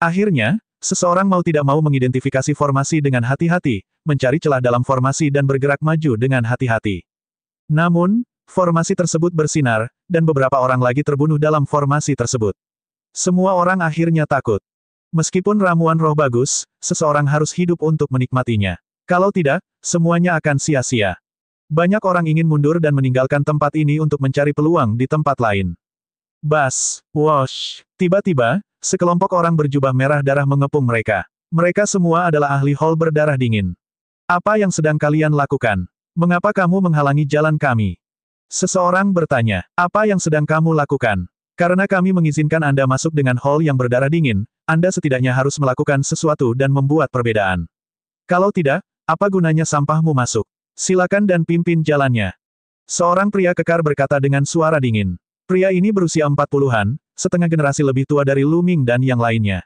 Akhirnya, seseorang mau tidak mau mengidentifikasi formasi dengan hati-hati, mencari celah dalam formasi dan bergerak maju dengan hati-hati. Namun, formasi tersebut bersinar, dan beberapa orang lagi terbunuh dalam formasi tersebut. Semua orang akhirnya takut. Meskipun ramuan roh bagus, seseorang harus hidup untuk menikmatinya. Kalau tidak, semuanya akan sia-sia. Banyak orang ingin mundur dan meninggalkan tempat ini untuk mencari peluang di tempat lain. Bas, wash, tiba-tiba, sekelompok orang berjubah merah darah mengepung mereka. Mereka semua adalah ahli hall berdarah dingin. Apa yang sedang kalian lakukan? Mengapa kamu menghalangi jalan kami? Seseorang bertanya, apa yang sedang kamu lakukan? Karena kami mengizinkan Anda masuk dengan hall yang berdarah dingin, Anda setidaknya harus melakukan sesuatu dan membuat perbedaan. Kalau tidak, apa gunanya sampahmu masuk? Silakan dan pimpin jalannya. Seorang pria kekar berkata dengan suara dingin. Pria ini berusia 40-an, setengah generasi lebih tua dari Luming dan yang lainnya.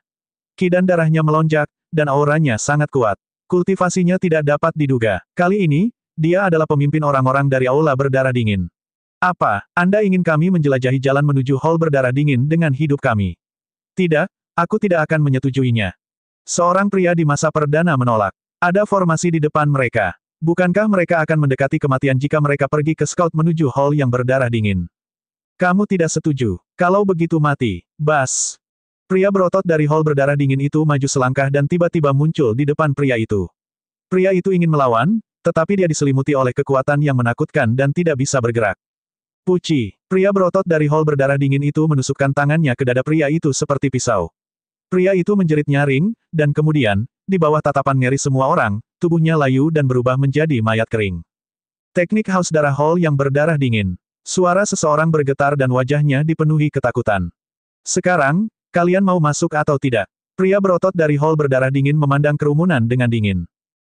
Kidan darahnya melonjak, dan auranya sangat kuat. Kultivasinya tidak dapat diduga. Kali ini, dia adalah pemimpin orang-orang dari aula berdarah dingin. Apa, Anda ingin kami menjelajahi jalan menuju hall berdarah dingin dengan hidup kami? Tidak, aku tidak akan menyetujuinya. Seorang pria di masa perdana menolak. Ada formasi di depan mereka. Bukankah mereka akan mendekati kematian jika mereka pergi ke scout menuju hall yang berdarah dingin? Kamu tidak setuju. Kalau begitu mati. Bas. Pria berotot dari hall berdarah dingin itu maju selangkah dan tiba-tiba muncul di depan pria itu. Pria itu ingin melawan, tetapi dia diselimuti oleh kekuatan yang menakutkan dan tidak bisa bergerak. Puci, pria berotot dari hall berdarah dingin itu menusukkan tangannya ke dada pria itu seperti pisau. Pria itu menjerit nyaring, dan kemudian, di bawah tatapan ngeri semua orang, tubuhnya layu dan berubah menjadi mayat kering. Teknik haus darah hall yang berdarah dingin. Suara seseorang bergetar dan wajahnya dipenuhi ketakutan. Sekarang, kalian mau masuk atau tidak? Pria berotot dari hall berdarah dingin memandang kerumunan dengan dingin.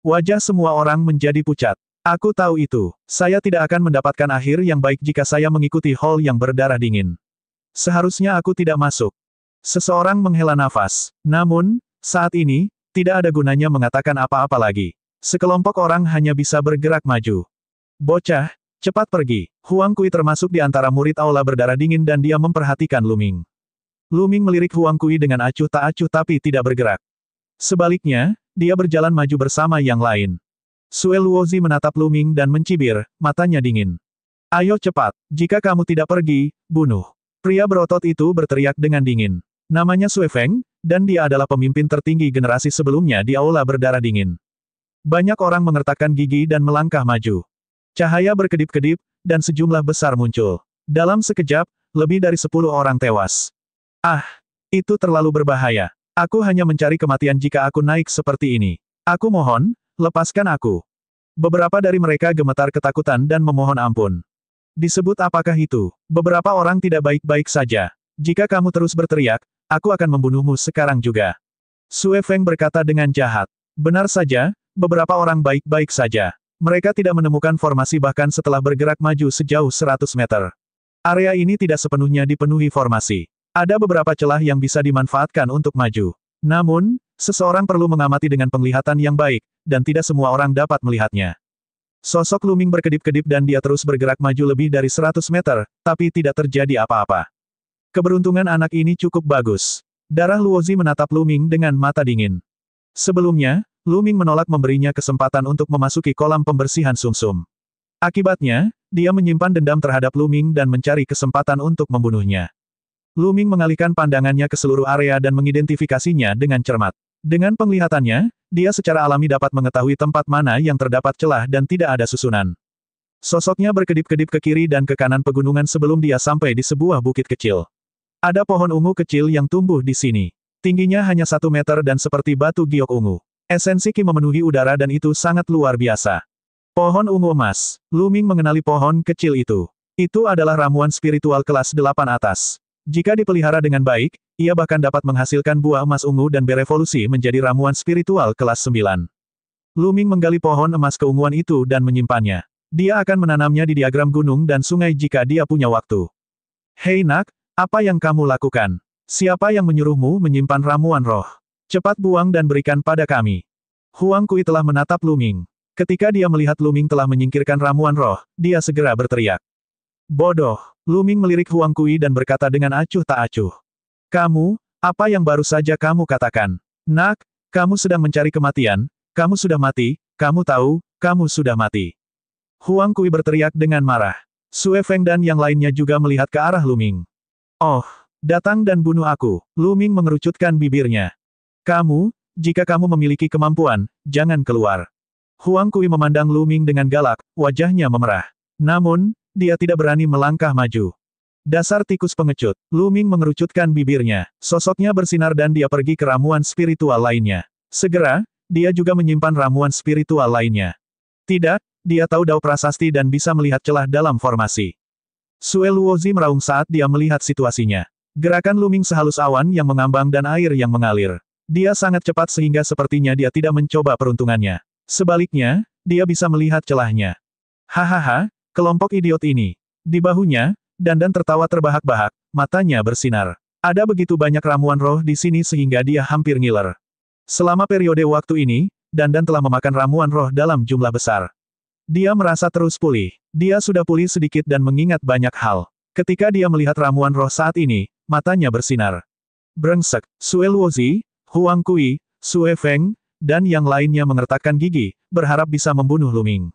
Wajah semua orang menjadi pucat. Aku tahu itu. Saya tidak akan mendapatkan akhir yang baik jika saya mengikuti hall yang berdarah dingin. Seharusnya aku tidak masuk. Seseorang menghela nafas. Namun, saat ini, tidak ada gunanya mengatakan apa-apa lagi. Sekelompok orang hanya bisa bergerak maju. Bocah, Cepat pergi. Huang Kui termasuk di antara murid aula berdarah dingin dan dia memperhatikan Luming. Luming melirik Huang Kui dengan acuh tak acuh tapi tidak bergerak. Sebaliknya, dia berjalan maju bersama yang lain. Sue Luozi menatap Luming dan mencibir, matanya dingin. Ayo cepat, jika kamu tidak pergi, bunuh. Pria berotot itu berteriak dengan dingin. Namanya Sue Feng, dan dia adalah pemimpin tertinggi generasi sebelumnya di aula berdarah dingin. Banyak orang mengertakkan gigi dan melangkah maju. Cahaya berkedip-kedip, dan sejumlah besar muncul. Dalam sekejap, lebih dari sepuluh orang tewas. Ah, itu terlalu berbahaya. Aku hanya mencari kematian jika aku naik seperti ini. Aku mohon, lepaskan aku. Beberapa dari mereka gemetar ketakutan dan memohon ampun. Disebut apakah itu? Beberapa orang tidak baik-baik saja. Jika kamu terus berteriak, aku akan membunuhmu sekarang juga. Sue Feng berkata dengan jahat. Benar saja, beberapa orang baik-baik saja. Mereka tidak menemukan formasi bahkan setelah bergerak maju sejauh 100 meter. Area ini tidak sepenuhnya dipenuhi formasi. Ada beberapa celah yang bisa dimanfaatkan untuk maju. Namun, seseorang perlu mengamati dengan penglihatan yang baik, dan tidak semua orang dapat melihatnya. Sosok Luming berkedip-kedip dan dia terus bergerak maju lebih dari 100 meter, tapi tidak terjadi apa-apa. Keberuntungan anak ini cukup bagus. Darah Luozi menatap Luming dengan mata dingin. Sebelumnya, Lu Ming menolak memberinya kesempatan untuk memasuki kolam pembersihan sumsum. Akibatnya, dia menyimpan dendam terhadap Lu Ming dan mencari kesempatan untuk membunuhnya. Lu Ming mengalihkan pandangannya ke seluruh area dan mengidentifikasinya dengan cermat. Dengan penglihatannya, dia secara alami dapat mengetahui tempat mana yang terdapat celah dan tidak ada susunan. Sosoknya berkedip-kedip ke kiri dan ke kanan pegunungan sebelum dia sampai di sebuah bukit kecil. Ada pohon ungu kecil yang tumbuh di sini. Tingginya hanya satu meter dan seperti batu giok ungu. Esensi Ki memenuhi udara dan itu sangat luar biasa. Pohon ungu emas. Luming mengenali pohon kecil itu. Itu adalah ramuan spiritual kelas 8 atas. Jika dipelihara dengan baik, ia bahkan dapat menghasilkan buah emas ungu dan berevolusi menjadi ramuan spiritual kelas 9. Luming menggali pohon emas keunguan itu dan menyimpannya. Dia akan menanamnya di diagram gunung dan sungai jika dia punya waktu. Hei nak, apa yang kamu lakukan? Siapa yang menyuruhmu menyimpan ramuan roh? Cepat buang dan berikan pada kami. Huang Kui telah menatap Luming. Ketika dia melihat Luming telah menyingkirkan ramuan roh, dia segera berteriak. Bodoh! Luming melirik Huang Kui dan berkata dengan acuh tak acuh. Kamu, apa yang baru saja kamu katakan? Nak, kamu sedang mencari kematian, kamu sudah mati, kamu tahu, kamu sudah mati. Huang Kui berteriak dengan marah. Sue Feng dan yang lainnya juga melihat ke arah Luming. Oh, datang dan bunuh aku. Luming mengerucutkan bibirnya. Kamu, jika kamu memiliki kemampuan, jangan keluar. Huang Kui memandang Lu Ming dengan galak, wajahnya memerah. Namun, dia tidak berani melangkah maju. Dasar tikus pengecut, Lu Ming mengerucutkan bibirnya, sosoknya bersinar dan dia pergi ke ramuan spiritual lainnya. Segera, dia juga menyimpan ramuan spiritual lainnya. Tidak, dia tahu Dao Prasasti dan bisa melihat celah dalam formasi. Sue Luozi meraung saat dia melihat situasinya. Gerakan Luming sehalus awan yang mengambang dan air yang mengalir. Dia sangat cepat sehingga sepertinya dia tidak mencoba peruntungannya. Sebaliknya, dia bisa melihat celahnya. Hahaha, kelompok idiot ini. Di bahunya, Dandan tertawa terbahak-bahak, matanya bersinar. Ada begitu banyak ramuan roh di sini sehingga dia hampir ngiler. Selama periode waktu ini, Dandan telah memakan ramuan roh dalam jumlah besar. Dia merasa terus pulih. Dia sudah pulih sedikit dan mengingat banyak hal. Ketika dia melihat ramuan roh saat ini, matanya bersinar. Brengsek, Suelwozi, Huang Kui, Sue Feng, dan yang lainnya mengertakkan gigi, berharap bisa membunuh Luming.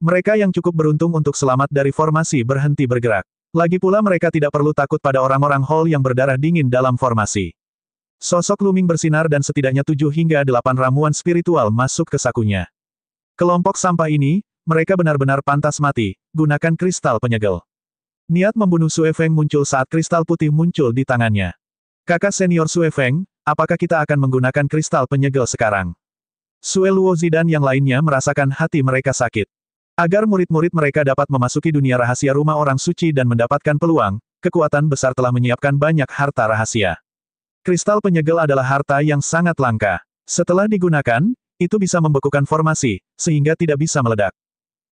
Mereka yang cukup beruntung untuk selamat dari formasi berhenti bergerak. Lagi pula mereka tidak perlu takut pada orang-orang Hall yang berdarah dingin dalam formasi. Sosok Luming bersinar dan setidaknya tujuh hingga delapan ramuan spiritual masuk ke sakunya. Kelompok sampah ini, mereka benar-benar pantas mati, gunakan kristal penyegel. Niat membunuh Sue Feng muncul saat kristal putih muncul di tangannya. Kakak senior Sue Feng, Apakah kita akan menggunakan kristal penyegel sekarang? Sue Luozi dan yang lainnya merasakan hati mereka sakit. Agar murid-murid mereka dapat memasuki dunia rahasia rumah orang suci dan mendapatkan peluang, kekuatan besar telah menyiapkan banyak harta rahasia. Kristal penyegel adalah harta yang sangat langka. Setelah digunakan, itu bisa membekukan formasi, sehingga tidak bisa meledak.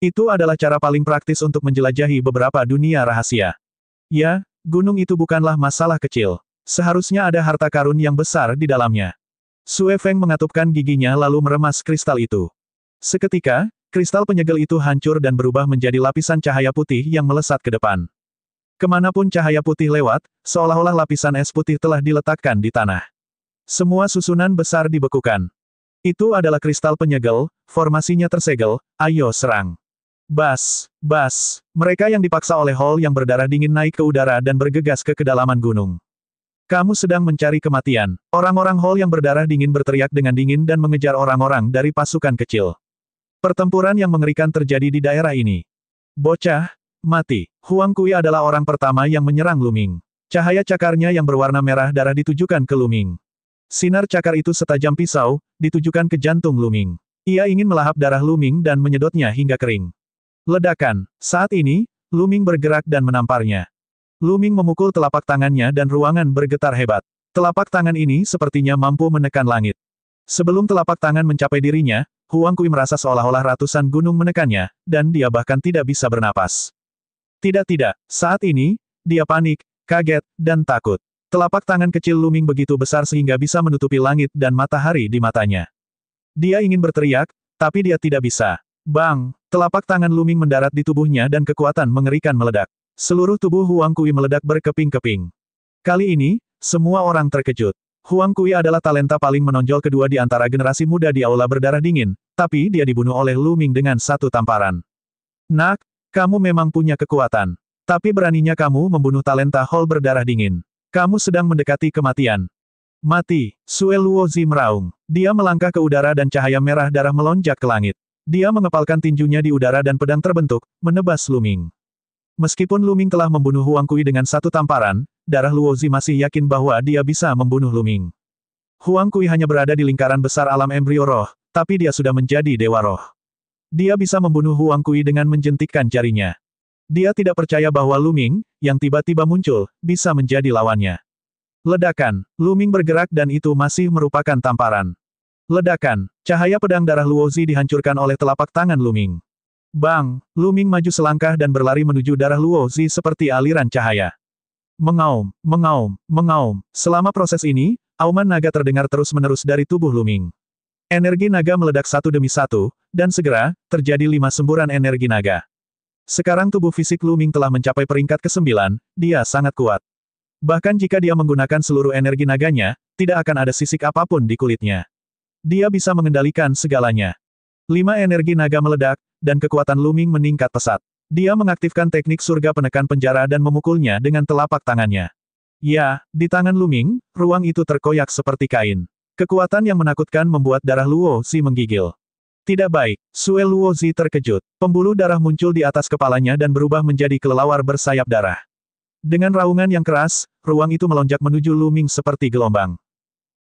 Itu adalah cara paling praktis untuk menjelajahi beberapa dunia rahasia. Ya, gunung itu bukanlah masalah kecil. Seharusnya ada harta karun yang besar di dalamnya. Sue Feng mengatupkan giginya lalu meremas kristal itu. Seketika, kristal penyegel itu hancur dan berubah menjadi lapisan cahaya putih yang melesat ke depan. Kemanapun cahaya putih lewat, seolah-olah lapisan es putih telah diletakkan di tanah. Semua susunan besar dibekukan. Itu adalah kristal penyegel, formasinya tersegel, ayo serang. Bas, bas, mereka yang dipaksa oleh Hall yang berdarah dingin naik ke udara dan bergegas ke kedalaman gunung. Kamu sedang mencari kematian. Orang-orang Hall yang berdarah dingin berteriak dengan dingin dan mengejar orang-orang dari pasukan kecil. Pertempuran yang mengerikan terjadi di daerah ini. Bocah, mati. Huang Kui adalah orang pertama yang menyerang Luming. Cahaya cakarnya yang berwarna merah darah ditujukan ke Luming. Sinar cakar itu setajam pisau, ditujukan ke jantung Luming. Ia ingin melahap darah Luming dan menyedotnya hingga kering. Ledakan. Saat ini, Luming bergerak dan menamparnya. Luming memukul telapak tangannya dan ruangan bergetar hebat. Telapak tangan ini sepertinya mampu menekan langit. Sebelum telapak tangan mencapai dirinya, Huang Kui merasa seolah-olah ratusan gunung menekannya, dan dia bahkan tidak bisa bernapas. Tidak-tidak, saat ini, dia panik, kaget, dan takut. Telapak tangan kecil Luming begitu besar sehingga bisa menutupi langit dan matahari di matanya. Dia ingin berteriak, tapi dia tidak bisa. Bang! Telapak tangan Luming mendarat di tubuhnya dan kekuatan mengerikan meledak. Seluruh tubuh Huang Kui meledak berkeping-keping. Kali ini, semua orang terkejut. Huang Kui adalah talenta paling menonjol kedua di antara generasi muda di aula berdarah dingin, tapi dia dibunuh oleh Lu Ming dengan satu tamparan. Nak, kamu memang punya kekuatan. Tapi beraninya kamu membunuh talenta hall berdarah dingin. Kamu sedang mendekati kematian. Mati, Sue Luozi meraung. Dia melangkah ke udara dan cahaya merah darah melonjak ke langit. Dia mengepalkan tinjunya di udara dan pedang terbentuk, menebas Luming. Meskipun Luming telah membunuh Huang Kui dengan satu tamparan, darah Luozi masih yakin bahwa dia bisa membunuh Luming. Huang Kui hanya berada di lingkaran besar alam embrio roh, tapi dia sudah menjadi dewa roh. Dia bisa membunuh Huang Kui dengan menjentikkan jarinya. Dia tidak percaya bahwa Luming, yang tiba-tiba muncul, bisa menjadi lawannya. Ledakan, Luming bergerak dan itu masih merupakan tamparan. Ledakan, cahaya pedang darah Luozi dihancurkan oleh telapak tangan Luming. Bang, Luming maju selangkah dan berlari menuju darah Luo Zi seperti aliran cahaya. Mengaum, mengaum, mengaum. Selama proses ini, auman naga terdengar terus-menerus dari tubuh Luming. Energi naga meledak satu demi satu, dan segera, terjadi lima semburan energi naga. Sekarang tubuh fisik Luming telah mencapai peringkat ke-9, dia sangat kuat. Bahkan jika dia menggunakan seluruh energi naganya, tidak akan ada sisik apapun di kulitnya. Dia bisa mengendalikan segalanya. Lima energi naga meledak, dan kekuatan Luming meningkat pesat. Dia mengaktifkan teknik surga penekan penjara dan memukulnya dengan telapak tangannya. Ya, di tangan Luming, ruang itu terkoyak seperti kain. Kekuatan yang menakutkan membuat darah Luo Zi menggigil. Tidak baik, Sue Luo Zi terkejut. Pembuluh darah muncul di atas kepalanya dan berubah menjadi kelelawar bersayap darah. Dengan raungan yang keras, ruang itu melonjak menuju Luming seperti gelombang.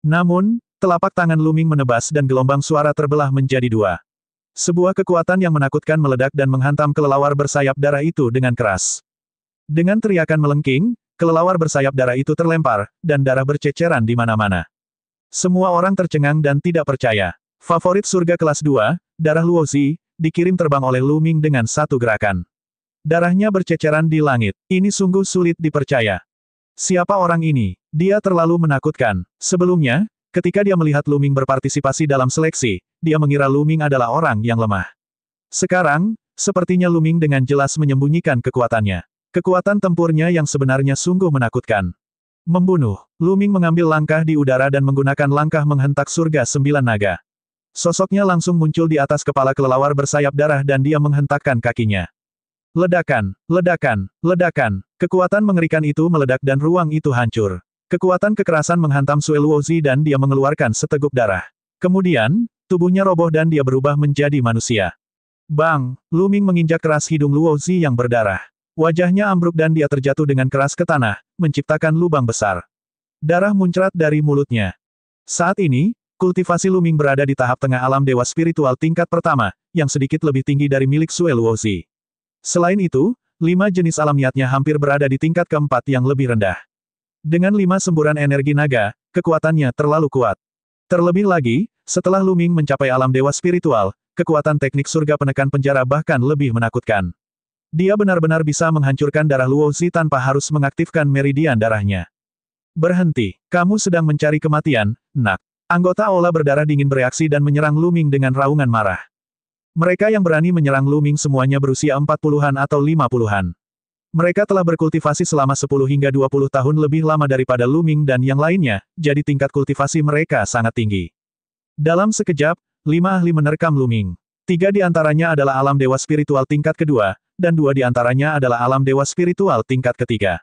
Namun, telapak tangan Luming menebas dan gelombang suara terbelah menjadi dua. Sebuah kekuatan yang menakutkan meledak dan menghantam kelelawar bersayap darah itu dengan keras. Dengan teriakan melengking, kelelawar bersayap darah itu terlempar, dan darah berceceran di mana-mana. Semua orang tercengang dan tidak percaya. Favorit surga kelas 2, darah Luozi, dikirim terbang oleh Luming dengan satu gerakan. Darahnya berceceran di langit. Ini sungguh sulit dipercaya. Siapa orang ini? Dia terlalu menakutkan. Sebelumnya, Ketika dia melihat Luming berpartisipasi dalam seleksi, dia mengira Luming adalah orang yang lemah. Sekarang, sepertinya Luming dengan jelas menyembunyikan kekuatannya. Kekuatan tempurnya yang sebenarnya sungguh menakutkan. Membunuh, Luming mengambil langkah di udara dan menggunakan langkah menghentak surga sembilan naga. Sosoknya langsung muncul di atas kepala kelelawar bersayap darah dan dia menghentakkan kakinya. Ledakan, ledakan, ledakan, kekuatan mengerikan itu meledak dan ruang itu hancur. Kekuatan kekerasan menghantam Sueluozi dan dia mengeluarkan seteguk darah. Kemudian, tubuhnya roboh dan dia berubah menjadi manusia. Bang! Luming menginjak keras hidung Luozi yang berdarah. Wajahnya ambruk dan dia terjatuh dengan keras ke tanah, menciptakan lubang besar. Darah muncrat dari mulutnya. Saat ini, kultivasi Luming berada di tahap tengah alam dewa spiritual tingkat pertama, yang sedikit lebih tinggi dari milik Sue Luozi. Selain itu, lima jenis alam niatnya hampir berada di tingkat keempat yang lebih rendah. Dengan lima semburan energi naga, kekuatannya terlalu kuat. Terlebih lagi, setelah Luming mencapai alam dewa spiritual, kekuatan teknik surga penekan penjara bahkan lebih menakutkan. Dia benar-benar bisa menghancurkan darah Luozi tanpa harus mengaktifkan meridian darahnya. Berhenti, kamu sedang mencari kematian, nak. Anggota Ola berdarah dingin bereaksi dan menyerang Luming dengan raungan marah. Mereka yang berani menyerang Luming semuanya berusia empat puluhan atau lima puluhan. Mereka telah berkultivasi selama 10 hingga 20 tahun lebih lama daripada Lu Ming dan yang lainnya, jadi tingkat kultivasi mereka sangat tinggi. Dalam sekejap, lima ahli menerkam Lu Ming. Tiga di antaranya adalah alam dewa spiritual tingkat kedua, dan dua di antaranya adalah alam dewa spiritual tingkat ketiga.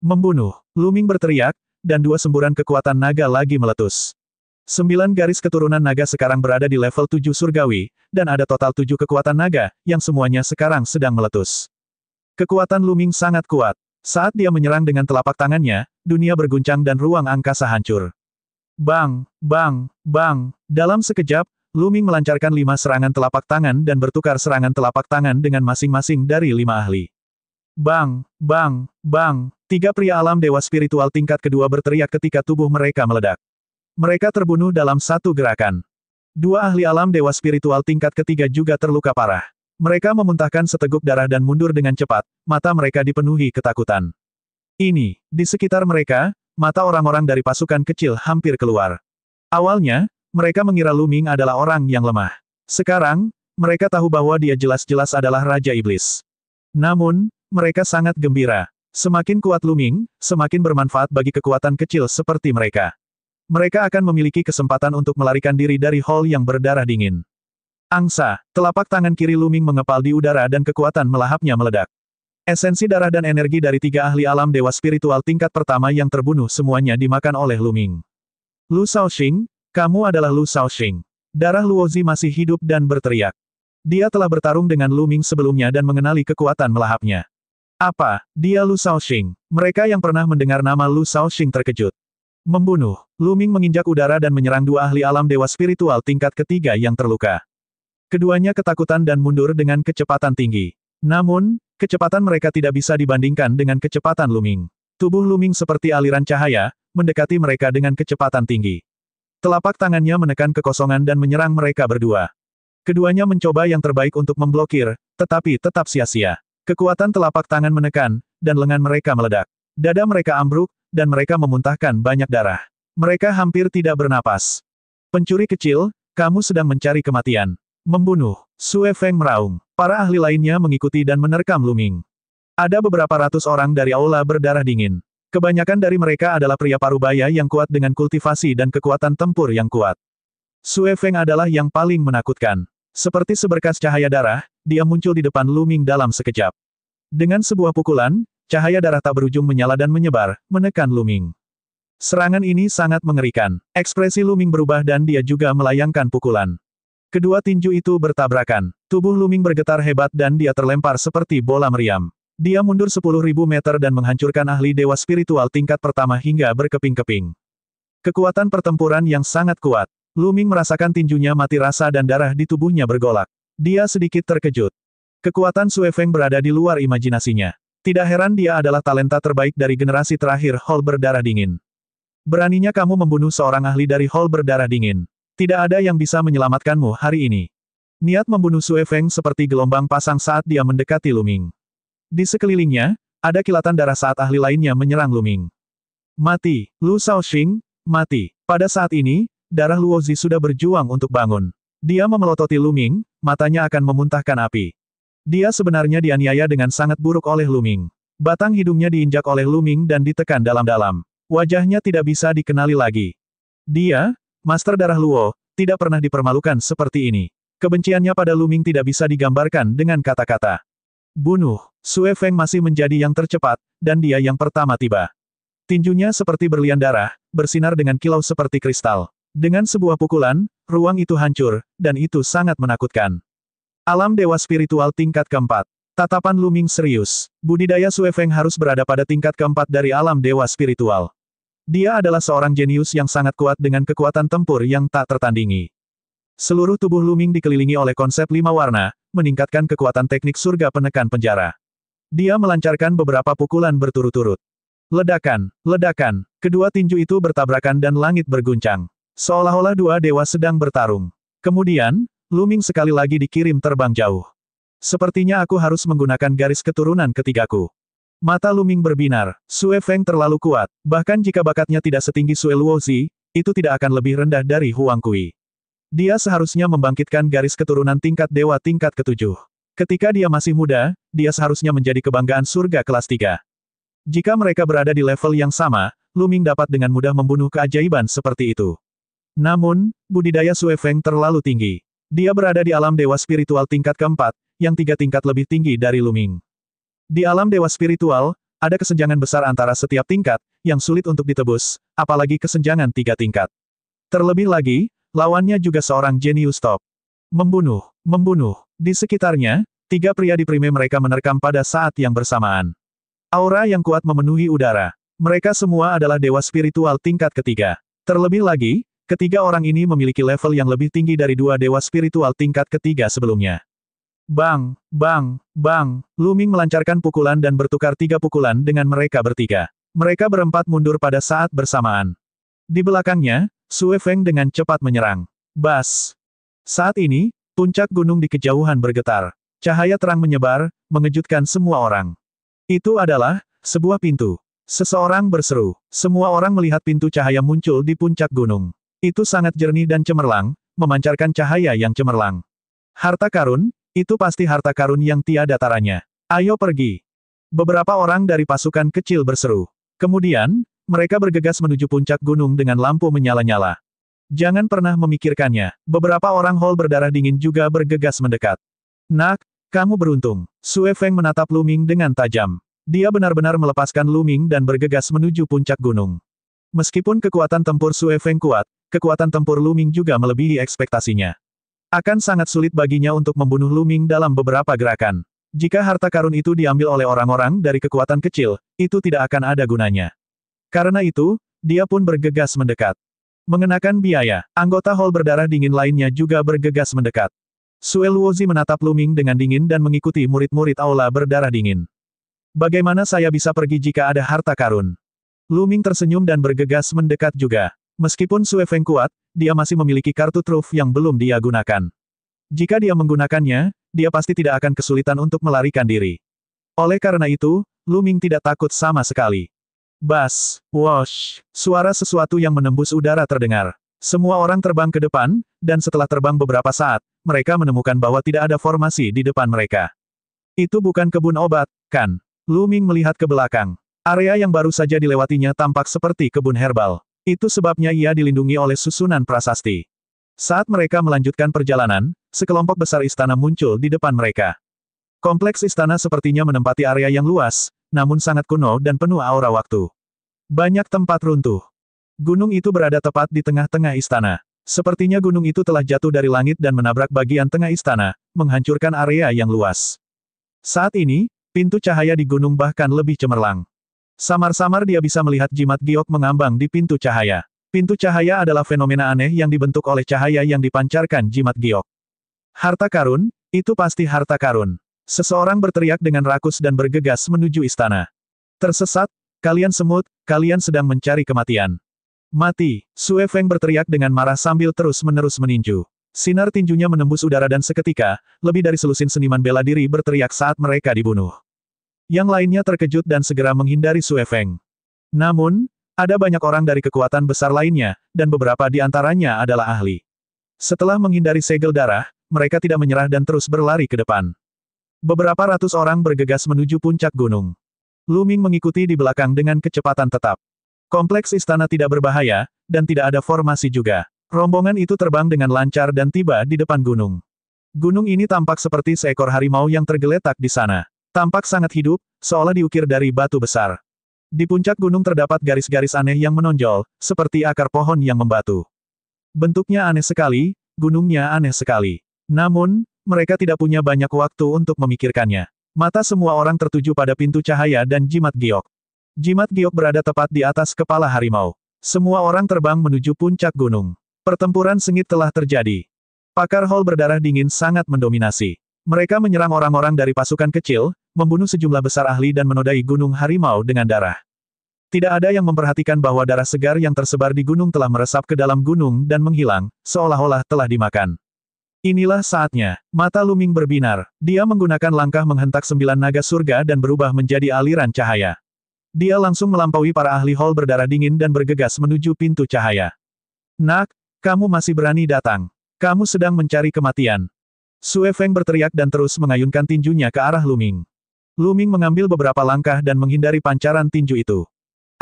Membunuh, Lu Ming berteriak, dan dua semburan kekuatan naga lagi meletus. Sembilan garis keturunan naga sekarang berada di level tujuh surgawi, dan ada total tujuh kekuatan naga, yang semuanya sekarang sedang meletus. Kekuatan Luming sangat kuat. Saat dia menyerang dengan telapak tangannya, dunia berguncang dan ruang angkasa hancur. Bang, bang, bang. Dalam sekejap, Luming melancarkan lima serangan telapak tangan dan bertukar serangan telapak tangan dengan masing-masing dari lima ahli. Bang, bang, bang. Tiga pria alam dewa spiritual tingkat kedua berteriak ketika tubuh mereka meledak. Mereka terbunuh dalam satu gerakan. Dua ahli alam dewa spiritual tingkat ketiga juga terluka parah. Mereka memuntahkan seteguk darah dan mundur dengan cepat, mata mereka dipenuhi ketakutan. Ini, di sekitar mereka, mata orang-orang dari pasukan kecil hampir keluar. Awalnya, mereka mengira Luming adalah orang yang lemah. Sekarang, mereka tahu bahwa dia jelas-jelas adalah Raja Iblis. Namun, mereka sangat gembira. Semakin kuat Luming, semakin bermanfaat bagi kekuatan kecil seperti mereka. Mereka akan memiliki kesempatan untuk melarikan diri dari hall yang berdarah dingin. Angsa, telapak tangan kiri Luming mengepal di udara dan kekuatan melahapnya meledak. Esensi darah dan energi dari tiga ahli alam dewa spiritual tingkat pertama yang terbunuh semuanya dimakan oleh Luming. Lu Shaoxing, kamu adalah Lu Shaoxing. Darah Luozi masih hidup dan berteriak. Dia telah bertarung dengan Luming sebelumnya dan mengenali kekuatan melahapnya. Apa, dia Lu Shaoxing? Mereka yang pernah mendengar nama Lu Shaoxing terkejut. Membunuh, Luming menginjak udara dan menyerang dua ahli alam dewa spiritual tingkat ketiga yang terluka. Keduanya ketakutan dan mundur dengan kecepatan tinggi. Namun, kecepatan mereka tidak bisa dibandingkan dengan kecepatan Luming. Tubuh Luming seperti aliran cahaya, mendekati mereka dengan kecepatan tinggi. Telapak tangannya menekan kekosongan dan menyerang mereka berdua. Keduanya mencoba yang terbaik untuk memblokir, tetapi tetap sia-sia. Kekuatan telapak tangan menekan, dan lengan mereka meledak. Dada mereka ambruk, dan mereka memuntahkan banyak darah. Mereka hampir tidak bernapas. Pencuri kecil, kamu sedang mencari kematian. Membunuh, Sue Feng meraung. Para ahli lainnya mengikuti dan menerkam Luming. Ada beberapa ratus orang dari aula berdarah dingin. Kebanyakan dari mereka adalah pria parubaya yang kuat dengan kultivasi dan kekuatan tempur yang kuat. Sue Feng adalah yang paling menakutkan. Seperti seberkas cahaya darah, dia muncul di depan Luming dalam sekejap. Dengan sebuah pukulan, cahaya darah tak berujung menyala dan menyebar, menekan Luming. Serangan ini sangat mengerikan. Ekspresi Luming berubah dan dia juga melayangkan pukulan. Kedua tinju itu bertabrakan. Tubuh Luming bergetar hebat dan dia terlempar seperti bola meriam. Dia mundur 10.000 meter dan menghancurkan ahli dewa spiritual tingkat pertama hingga berkeping-keping. Kekuatan pertempuran yang sangat kuat. Luming merasakan tinjunya mati rasa dan darah di tubuhnya bergolak. Dia sedikit terkejut. Kekuatan Feng berada di luar imajinasinya. Tidak heran dia adalah talenta terbaik dari generasi terakhir Hall berdarah dingin. Beraninya kamu membunuh seorang ahli dari Hall berdarah dingin. Tidak ada yang bisa menyelamatkanmu hari ini. Niat membunuh Sue Feng seperti gelombang pasang saat dia mendekati Luming. Di sekelilingnya, ada kilatan darah saat ahli lainnya menyerang Luming. Mati, Lu Shaoxing, mati. Pada saat ini, darah Luo Zi sudah berjuang untuk bangun. Dia memelototi Luming, matanya akan memuntahkan api. Dia sebenarnya dianiaya dengan sangat buruk oleh Luming. Batang hidungnya diinjak oleh Luming dan ditekan dalam-dalam. Wajahnya tidak bisa dikenali lagi. Dia, Master Darah Luo, tidak pernah dipermalukan seperti ini. Kebenciannya pada Luming tidak bisa digambarkan dengan kata-kata. Bunuh, Sue Feng masih menjadi yang tercepat, dan dia yang pertama tiba. Tinjunya seperti berlian darah, bersinar dengan kilau seperti kristal. Dengan sebuah pukulan, ruang itu hancur, dan itu sangat menakutkan. Alam Dewa Spiritual tingkat keempat. Tatapan Luming serius. Budidaya Sue Feng harus berada pada tingkat keempat dari alam Dewa Spiritual. Dia adalah seorang jenius yang sangat kuat dengan kekuatan tempur yang tak tertandingi. Seluruh tubuh Luming dikelilingi oleh konsep lima warna, meningkatkan kekuatan teknik surga penekan penjara. Dia melancarkan beberapa pukulan berturut-turut. Ledakan, ledakan, kedua tinju itu bertabrakan dan langit berguncang. Seolah-olah dua dewa sedang bertarung. Kemudian, Luming sekali lagi dikirim terbang jauh. Sepertinya aku harus menggunakan garis keturunan ketigaku. Mata Luming berbinar, Sue Feng terlalu kuat, bahkan jika bakatnya tidak setinggi Sue Luozi, itu tidak akan lebih rendah dari Huang Kui. Dia seharusnya membangkitkan garis keturunan tingkat dewa tingkat ketujuh. Ketika dia masih muda, dia seharusnya menjadi kebanggaan surga kelas tiga. Jika mereka berada di level yang sama, Luming dapat dengan mudah membunuh keajaiban seperti itu. Namun, budidaya Sue Feng terlalu tinggi. Dia berada di alam dewa spiritual tingkat keempat, yang tiga tingkat lebih tinggi dari Luming. Di alam dewa spiritual, ada kesenjangan besar antara setiap tingkat, yang sulit untuk ditebus, apalagi kesenjangan tiga tingkat. Terlebih lagi, lawannya juga seorang jenius top. Membunuh, membunuh. Di sekitarnya, tiga pria di prime mereka menerkam pada saat yang bersamaan. Aura yang kuat memenuhi udara. Mereka semua adalah dewa spiritual tingkat ketiga. Terlebih lagi, ketiga orang ini memiliki level yang lebih tinggi dari dua dewa spiritual tingkat ketiga sebelumnya. Bang, bang, bang, Luming melancarkan pukulan dan bertukar tiga pukulan dengan mereka bertiga. Mereka berempat mundur pada saat bersamaan. Di belakangnya, Sue Feng dengan cepat menyerang. Bas! Saat ini, puncak gunung di kejauhan bergetar. Cahaya terang menyebar, mengejutkan semua orang. Itu adalah, sebuah pintu. Seseorang berseru. Semua orang melihat pintu cahaya muncul di puncak gunung. Itu sangat jernih dan cemerlang, memancarkan cahaya yang cemerlang. Harta karun, itu pasti harta karun yang tiada taranya. Ayo pergi. Beberapa orang dari pasukan kecil berseru. Kemudian, mereka bergegas menuju puncak gunung dengan lampu menyala-nyala. Jangan pernah memikirkannya. Beberapa orang hall berdarah dingin juga bergegas mendekat. Nak, kamu beruntung. Sue Feng menatap Luming dengan tajam. Dia benar-benar melepaskan Luming dan bergegas menuju puncak gunung. Meskipun kekuatan tempur Sue Feng kuat, kekuatan tempur Luming juga melebihi ekspektasinya. Akan sangat sulit baginya untuk membunuh Luming dalam beberapa gerakan. Jika harta karun itu diambil oleh orang-orang dari kekuatan kecil, itu tidak akan ada gunanya. Karena itu, dia pun bergegas mendekat. Mengenakan biaya, anggota hall berdarah dingin lainnya juga bergegas mendekat. Suel Wozi menatap Luming dengan dingin dan mengikuti murid-murid aula berdarah dingin. Bagaimana saya bisa pergi jika ada harta karun? Luming tersenyum dan bergegas mendekat juga. Meskipun Sue Feng kuat, dia masih memiliki kartu truf yang belum dia gunakan. Jika dia menggunakannya, dia pasti tidak akan kesulitan untuk melarikan diri. Oleh karena itu, Lu Ming tidak takut sama sekali. Bas, wash, suara sesuatu yang menembus udara terdengar. Semua orang terbang ke depan, dan setelah terbang beberapa saat, mereka menemukan bahwa tidak ada formasi di depan mereka. Itu bukan kebun obat, kan? Lu Ming melihat ke belakang. Area yang baru saja dilewatinya tampak seperti kebun herbal. Itu sebabnya ia dilindungi oleh susunan prasasti. Saat mereka melanjutkan perjalanan, sekelompok besar istana muncul di depan mereka. Kompleks istana sepertinya menempati area yang luas, namun sangat kuno dan penuh aura waktu. Banyak tempat runtuh. Gunung itu berada tepat di tengah-tengah istana. Sepertinya gunung itu telah jatuh dari langit dan menabrak bagian tengah istana, menghancurkan area yang luas. Saat ini, pintu cahaya di gunung bahkan lebih cemerlang. Samar-samar dia bisa melihat jimat giok mengambang di pintu cahaya. Pintu cahaya adalah fenomena aneh yang dibentuk oleh cahaya yang dipancarkan jimat giok. Harta karun, itu pasti harta karun. Seseorang berteriak dengan rakus dan bergegas menuju istana. Tersesat, kalian semut, kalian sedang mencari kematian. Mati, Sue Feng berteriak dengan marah sambil terus-menerus meninju. Sinar tinjunya menembus udara dan seketika, lebih dari selusin seniman bela diri berteriak saat mereka dibunuh. Yang lainnya terkejut dan segera menghindari Sue Feng. Namun, ada banyak orang dari kekuatan besar lainnya, dan beberapa di antaranya adalah ahli. Setelah menghindari segel darah, mereka tidak menyerah dan terus berlari ke depan. Beberapa ratus orang bergegas menuju puncak gunung. Luming mengikuti di belakang dengan kecepatan tetap. Kompleks istana tidak berbahaya, dan tidak ada formasi juga. Rombongan itu terbang dengan lancar dan tiba di depan gunung. Gunung ini tampak seperti seekor harimau yang tergeletak di sana. Tampak sangat hidup, seolah diukir dari batu besar. Di puncak gunung terdapat garis-garis aneh yang menonjol, seperti akar pohon yang membatu. Bentuknya aneh sekali, gunungnya aneh sekali. Namun, mereka tidak punya banyak waktu untuk memikirkannya. Mata semua orang tertuju pada pintu cahaya dan jimat giok. Jimat giok berada tepat di atas kepala harimau. Semua orang terbang menuju puncak gunung. Pertempuran sengit telah terjadi. Pakar Hall berdarah dingin sangat mendominasi. Mereka menyerang orang-orang dari pasukan kecil, membunuh sejumlah besar ahli dan menodai gunung harimau dengan darah. Tidak ada yang memperhatikan bahwa darah segar yang tersebar di gunung telah meresap ke dalam gunung dan menghilang, seolah-olah telah dimakan. Inilah saatnya. Mata Luming berbinar. Dia menggunakan langkah menghentak sembilan naga surga dan berubah menjadi aliran cahaya. Dia langsung melampaui para ahli hall berdarah dingin dan bergegas menuju pintu cahaya. Nak, kamu masih berani datang. Kamu sedang mencari kematian. Sue Feng berteriak dan terus mengayunkan tinjunya ke arah Luming. Luming mengambil beberapa langkah dan menghindari pancaran tinju itu.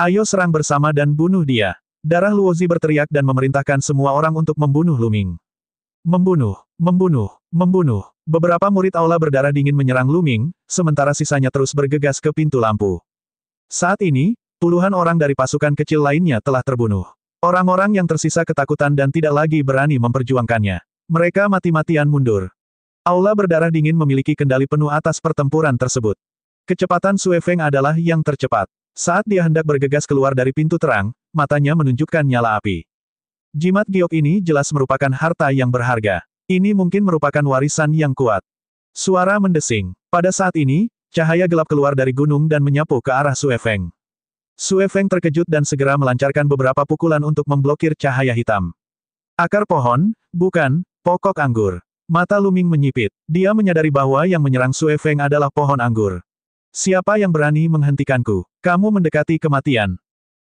Ayo serang bersama dan bunuh dia. Darah Luozi berteriak dan memerintahkan semua orang untuk membunuh Luming. Membunuh, membunuh, membunuh. Beberapa murid aula berdarah dingin menyerang Luming, sementara sisanya terus bergegas ke pintu lampu. Saat ini, puluhan orang dari pasukan kecil lainnya telah terbunuh. Orang-orang yang tersisa ketakutan dan tidak lagi berani memperjuangkannya. Mereka mati-matian mundur. Aula berdarah dingin memiliki kendali penuh atas pertempuran tersebut. Kecepatan Sue Feng adalah yang tercepat. Saat dia hendak bergegas keluar dari pintu terang, matanya menunjukkan nyala api. Jimat giok ini jelas merupakan harta yang berharga. Ini mungkin merupakan warisan yang kuat. Suara mendesing. Pada saat ini, cahaya gelap keluar dari gunung dan menyapu ke arah Sue Feng. Sue Feng terkejut dan segera melancarkan beberapa pukulan untuk memblokir cahaya hitam. Akar pohon, bukan, pokok anggur. Mata Luming menyipit. Dia menyadari bahwa yang menyerang Sue Feng adalah pohon anggur. Siapa yang berani menghentikanku? Kamu mendekati kematian.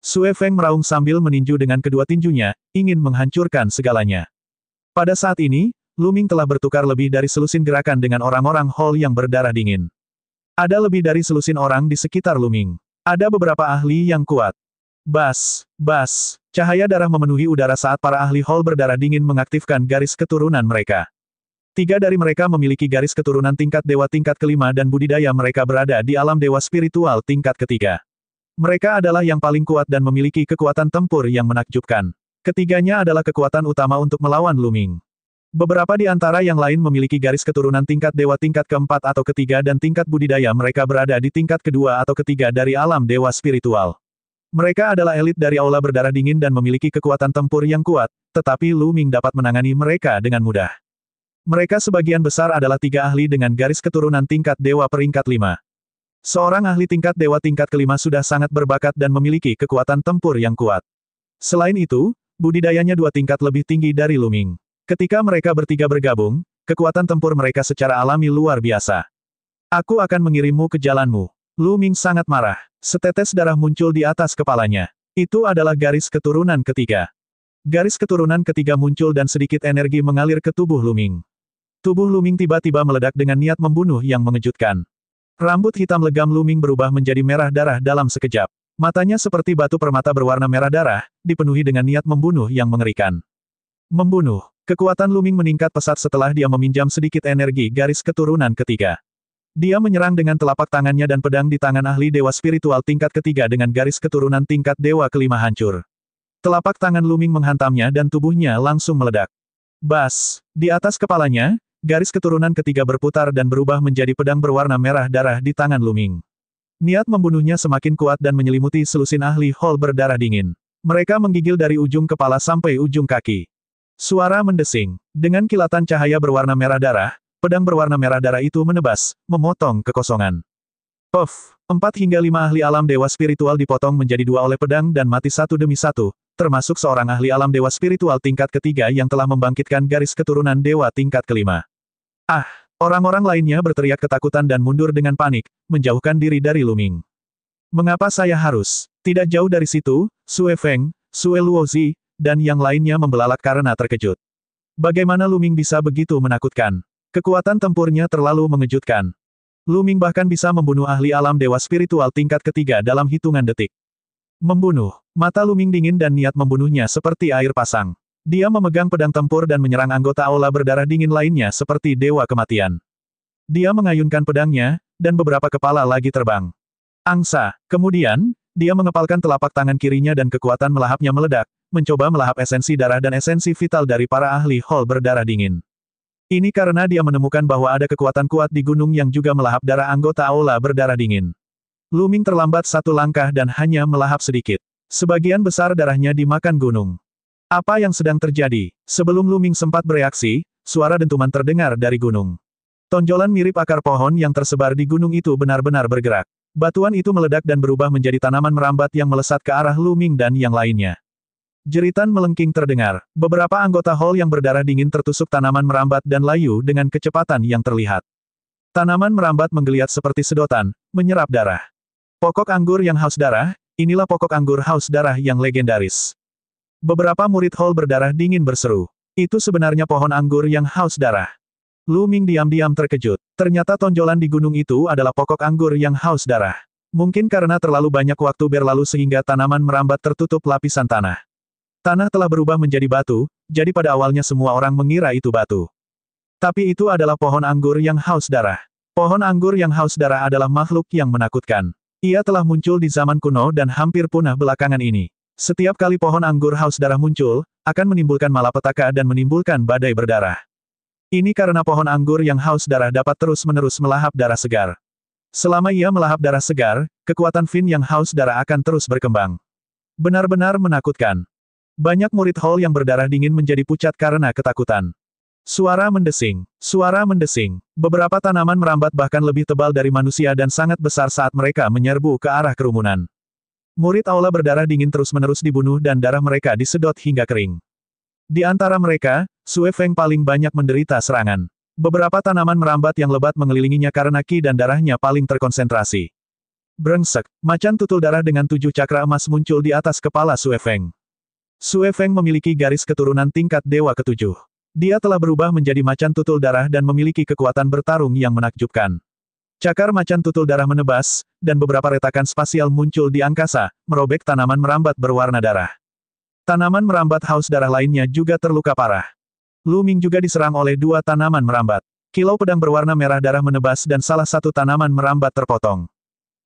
Sue Feng meraung sambil meninju dengan kedua tinjunya, ingin menghancurkan segalanya. Pada saat ini, Luming telah bertukar lebih dari selusin gerakan dengan orang-orang Hall yang berdarah dingin. Ada lebih dari selusin orang di sekitar Luming. Ada beberapa ahli yang kuat. Bas, bas, cahaya darah memenuhi udara saat para ahli Hall berdarah dingin mengaktifkan garis keturunan mereka. Tiga dari mereka memiliki garis keturunan tingkat dewa tingkat kelima dan budidaya mereka berada di alam dewa spiritual tingkat ketiga. Mereka adalah yang paling kuat dan memiliki kekuatan tempur yang menakjubkan. Ketiganya adalah kekuatan utama untuk melawan Luming. Beberapa di antara yang lain memiliki garis keturunan tingkat dewa tingkat keempat atau ketiga dan tingkat budidaya mereka berada di tingkat kedua atau ketiga dari alam dewa spiritual. Mereka adalah elit dari aula berdarah dingin dan memiliki kekuatan tempur yang kuat, tetapi Luming dapat menangani mereka dengan mudah. Mereka sebagian besar adalah tiga ahli dengan garis keturunan tingkat dewa peringkat lima. Seorang ahli tingkat dewa tingkat kelima sudah sangat berbakat dan memiliki kekuatan tempur yang kuat. Selain itu, budidayanya dua tingkat lebih tinggi dari Luming. Ketika mereka bertiga bergabung, kekuatan tempur mereka secara alami luar biasa. Aku akan mengirimmu ke jalanmu. Luming sangat marah. Setetes darah muncul di atas kepalanya. Itu adalah garis keturunan ketiga. Garis keturunan ketiga muncul dan sedikit energi mengalir ke tubuh Luming. Tubuh Luming tiba-tiba meledak dengan niat membunuh yang mengejutkan. Rambut hitam legam Luming berubah menjadi merah darah dalam sekejap. Matanya seperti batu permata berwarna merah darah, dipenuhi dengan niat membunuh yang mengerikan. Membunuh. Kekuatan Luming meningkat pesat setelah dia meminjam sedikit energi garis keturunan ketiga. Dia menyerang dengan telapak tangannya dan pedang di tangan ahli dewa spiritual tingkat ketiga dengan garis keturunan tingkat dewa kelima hancur. Telapak tangan Luming menghantamnya dan tubuhnya langsung meledak. Bas, di atas kepalanya, Garis keturunan ketiga berputar dan berubah menjadi pedang berwarna merah darah di tangan Luming. Niat membunuhnya semakin kuat dan menyelimuti selusin ahli hall berdarah dingin. Mereka menggigil dari ujung kepala sampai ujung kaki. Suara mendesing. Dengan kilatan cahaya berwarna merah darah, pedang berwarna merah darah itu menebas, memotong kekosongan. Puff! Empat hingga lima ahli alam dewa spiritual dipotong menjadi dua oleh pedang dan mati satu demi satu, termasuk seorang ahli alam dewa spiritual tingkat ketiga yang telah membangkitkan garis keturunan dewa tingkat kelima. Ah! Orang-orang lainnya berteriak ketakutan dan mundur dengan panik, menjauhkan diri dari Luming. Mengapa saya harus? Tidak jauh dari situ, Sue Feng, Sue Luozi, dan yang lainnya membelalak karena terkejut. Bagaimana Luming bisa begitu menakutkan? Kekuatan tempurnya terlalu mengejutkan. Luming bahkan bisa membunuh ahli alam dewa spiritual tingkat ketiga dalam hitungan detik. Membunuh. Mata Luming dingin dan niat membunuhnya seperti air pasang. Dia memegang pedang tempur dan menyerang anggota aula berdarah dingin lainnya seperti dewa kematian. Dia mengayunkan pedangnya, dan beberapa kepala lagi terbang. Angsa. Kemudian, dia mengepalkan telapak tangan kirinya dan kekuatan melahapnya meledak, mencoba melahap esensi darah dan esensi vital dari para ahli hall berdarah dingin. Ini karena dia menemukan bahwa ada kekuatan kuat di gunung yang juga melahap darah anggota aula berdarah dingin. Luming terlambat satu langkah dan hanya melahap sedikit. Sebagian besar darahnya dimakan gunung. Apa yang sedang terjadi? Sebelum Luming sempat bereaksi, suara dentuman terdengar dari gunung. Tonjolan mirip akar pohon yang tersebar di gunung itu benar-benar bergerak. Batuan itu meledak dan berubah menjadi tanaman merambat yang melesat ke arah Luming dan yang lainnya. Jeritan melengking terdengar. Beberapa anggota hall yang berdarah dingin tertusuk tanaman merambat dan layu dengan kecepatan yang terlihat. Tanaman merambat menggeliat seperti sedotan, menyerap darah. Pokok anggur yang haus darah, inilah pokok anggur haus darah yang legendaris. Beberapa murid Hall berdarah dingin berseru. Itu sebenarnya pohon anggur yang haus darah. Lu Ming diam-diam terkejut. Ternyata tonjolan di gunung itu adalah pokok anggur yang haus darah. Mungkin karena terlalu banyak waktu berlalu sehingga tanaman merambat tertutup lapisan tanah. Tanah telah berubah menjadi batu, jadi pada awalnya semua orang mengira itu batu. Tapi itu adalah pohon anggur yang haus darah. Pohon anggur yang haus darah adalah makhluk yang menakutkan. Ia telah muncul di zaman kuno dan hampir punah belakangan ini. Setiap kali pohon anggur haus darah muncul, akan menimbulkan malapetaka dan menimbulkan badai berdarah. Ini karena pohon anggur yang haus darah dapat terus-menerus melahap darah segar. Selama ia melahap darah segar, kekuatan Fin yang haus darah akan terus berkembang. Benar-benar menakutkan. Banyak murid hall yang berdarah dingin menjadi pucat karena ketakutan. Suara mendesing, suara mendesing. Beberapa tanaman merambat bahkan lebih tebal dari manusia dan sangat besar saat mereka menyerbu ke arah kerumunan. Murid aula berdarah dingin terus-menerus dibunuh dan darah mereka disedot hingga kering. Di antara mereka, Sue Feng paling banyak menderita serangan. Beberapa tanaman merambat yang lebat mengelilinginya karena ki dan darahnya paling terkonsentrasi. Brengsek, macan tutul darah dengan tujuh cakra emas muncul di atas kepala Sue Feng. Sue Feng memiliki garis keturunan tingkat dewa ketujuh. Dia telah berubah menjadi macan tutul darah dan memiliki kekuatan bertarung yang menakjubkan. Cakar macan tutul darah menebas, dan beberapa retakan spasial muncul di angkasa, merobek tanaman merambat berwarna darah. Tanaman merambat haus darah lainnya juga terluka parah. Luming juga diserang oleh dua tanaman merambat. Kilau pedang berwarna merah darah menebas dan salah satu tanaman merambat terpotong.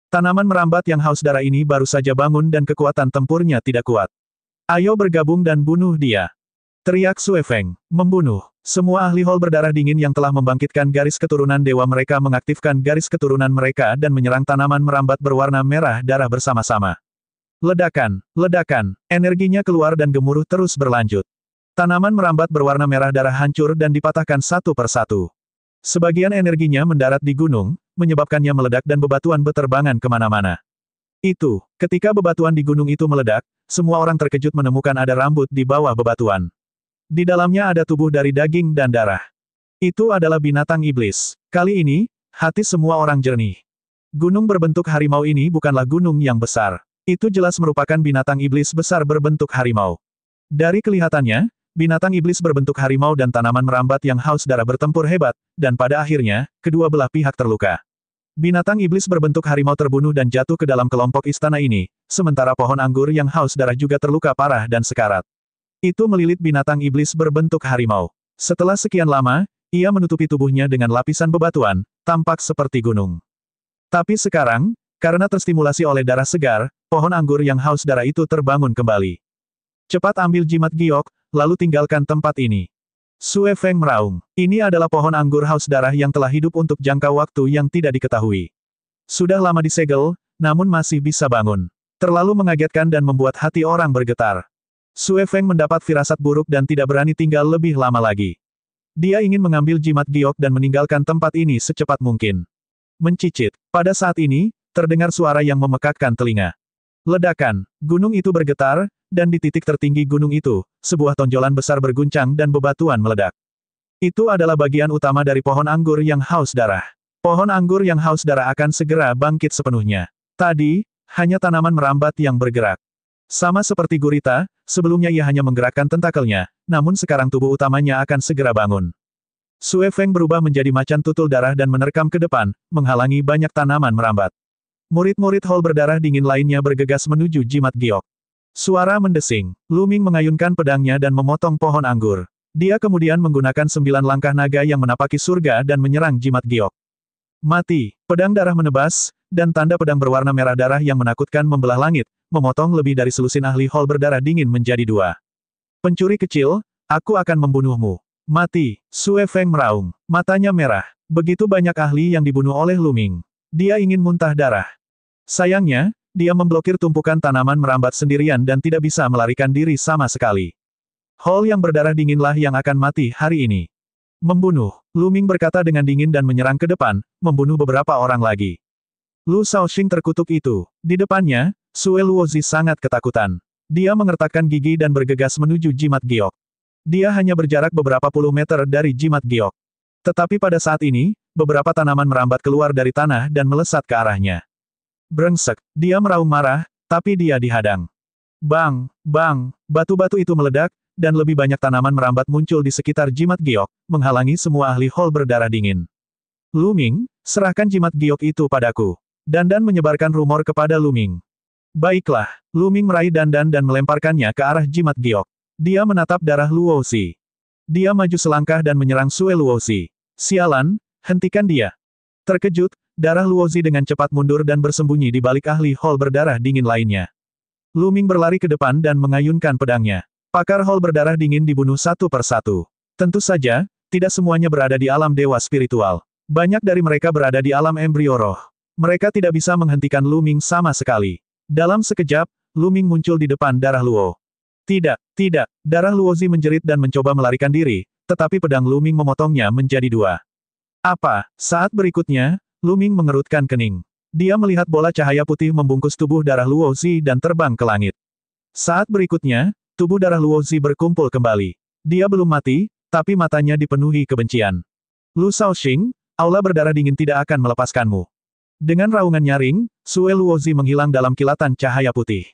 Tanaman merambat yang haus darah ini baru saja bangun dan kekuatan tempurnya tidak kuat. Ayo bergabung dan bunuh dia. Teriak Sue Feng. Membunuh. Semua ahli hall berdarah dingin yang telah membangkitkan garis keturunan dewa mereka mengaktifkan garis keturunan mereka dan menyerang tanaman merambat berwarna merah darah bersama-sama. Ledakan, ledakan, energinya keluar dan gemuruh terus berlanjut. Tanaman merambat berwarna merah darah hancur dan dipatahkan satu persatu. Sebagian energinya mendarat di gunung, menyebabkannya meledak dan bebatuan beterbangan kemana-mana. Itu, ketika bebatuan di gunung itu meledak, semua orang terkejut menemukan ada rambut di bawah bebatuan. Di dalamnya ada tubuh dari daging dan darah. Itu adalah binatang iblis. Kali ini, hati semua orang jernih. Gunung berbentuk harimau ini bukanlah gunung yang besar. Itu jelas merupakan binatang iblis besar berbentuk harimau. Dari kelihatannya, binatang iblis berbentuk harimau dan tanaman merambat yang haus darah bertempur hebat, dan pada akhirnya, kedua belah pihak terluka. Binatang iblis berbentuk harimau terbunuh dan jatuh ke dalam kelompok istana ini, sementara pohon anggur yang haus darah juga terluka parah dan sekarat. Itu melilit binatang iblis berbentuk harimau. Setelah sekian lama, ia menutupi tubuhnya dengan lapisan bebatuan, tampak seperti gunung. Tapi sekarang, karena terstimulasi oleh darah segar, pohon anggur yang haus darah itu terbangun kembali. Cepat ambil jimat giok, lalu tinggalkan tempat ini. Sue Feng meraung. Ini adalah pohon anggur haus darah yang telah hidup untuk jangka waktu yang tidak diketahui. Sudah lama disegel, namun masih bisa bangun. Terlalu mengagetkan dan membuat hati orang bergetar. Sue Feng mendapat firasat buruk dan tidak berani tinggal lebih lama lagi. Dia ingin mengambil jimat giok dan meninggalkan tempat ini secepat mungkin. Mencicit. Pada saat ini, terdengar suara yang memekakkan telinga. Ledakan. Gunung itu bergetar, dan di titik tertinggi gunung itu, sebuah tonjolan besar berguncang dan bebatuan meledak. Itu adalah bagian utama dari pohon anggur yang haus darah. Pohon anggur yang haus darah akan segera bangkit sepenuhnya. Tadi, hanya tanaman merambat yang bergerak. Sama seperti gurita, sebelumnya ia hanya menggerakkan tentakelnya, namun sekarang tubuh utamanya akan segera bangun. Sue Feng berubah menjadi macan tutul darah dan menerkam ke depan, menghalangi banyak tanaman merambat. Murid-murid hall berdarah dingin lainnya bergegas menuju jimat giok. Suara mendesing, Luming mengayunkan pedangnya dan memotong pohon anggur. Dia kemudian menggunakan sembilan langkah naga yang menapaki surga dan menyerang jimat giok. Mati, pedang darah menebas, dan tanda pedang berwarna merah darah yang menakutkan membelah langit, memotong lebih dari selusin ahli hall berdarah dingin menjadi dua. Pencuri kecil, aku akan membunuhmu. Mati, Sue Feng meraung. Matanya merah. Begitu banyak ahli yang dibunuh oleh Luming. Dia ingin muntah darah. Sayangnya, dia memblokir tumpukan tanaman merambat sendirian dan tidak bisa melarikan diri sama sekali. Hall yang berdarah dinginlah yang akan mati hari ini. Membunuh, Luming berkata dengan dingin dan menyerang ke depan, membunuh beberapa orang lagi. Lu Shaoxing terkutuk itu. Di depannya, Sue Luozi sangat ketakutan. Dia mengertakkan gigi dan bergegas menuju jimat giok. Dia hanya berjarak beberapa puluh meter dari jimat giok. Tetapi pada saat ini, beberapa tanaman merambat keluar dari tanah dan melesat ke arahnya. Brengsek, dia meraung marah, tapi dia dihadang. Bang, bang, batu-batu itu meledak, dan lebih banyak tanaman merambat muncul di sekitar jimat giok, menghalangi semua ahli hol berdarah dingin. Luming, serahkan jimat giok itu padaku. Dandan menyebarkan rumor kepada Luming. Baiklah, Luming meraih dandan dan melemparkannya ke arah jimat giok. Dia menatap darah Luosi. Dia maju selangkah dan menyerang Sue Luosi. Sialan, hentikan dia. Terkejut, darah Luosi dengan cepat mundur dan bersembunyi di balik ahli hall berdarah dingin lainnya. Luming berlari ke depan dan mengayunkan pedangnya. Pakar hall berdarah dingin dibunuh satu per satu. Tentu saja, tidak semuanya berada di alam dewa spiritual. Banyak dari mereka berada di alam embrio roh. Mereka tidak bisa menghentikan Luming sama sekali. Dalam sekejap, Luming muncul di depan darah Luo. Tidak, tidak, darah Luozi menjerit dan mencoba melarikan diri, tetapi pedang Luming memotongnya menjadi dua. Apa? Saat berikutnya, Luming mengerutkan kening. Dia melihat bola cahaya putih membungkus tubuh darah Luozi dan terbang ke langit. Saat berikutnya, tubuh darah Luozi berkumpul kembali. Dia belum mati, tapi matanya dipenuhi kebencian. Lu Shaoxing, aula berdarah dingin tidak akan melepaskanmu. Dengan raungan nyaring, Sue Luozi menghilang dalam kilatan cahaya putih.